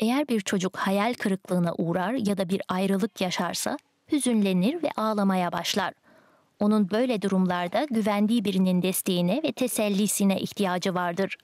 Eğer bir çocuk hayal kırıklığına uğrar ya da bir ayrılık yaşarsa hüzünlenir ve ağlamaya başlar. Onun böyle durumlarda güvendiği birinin desteğine ve tesellisine ihtiyacı vardır.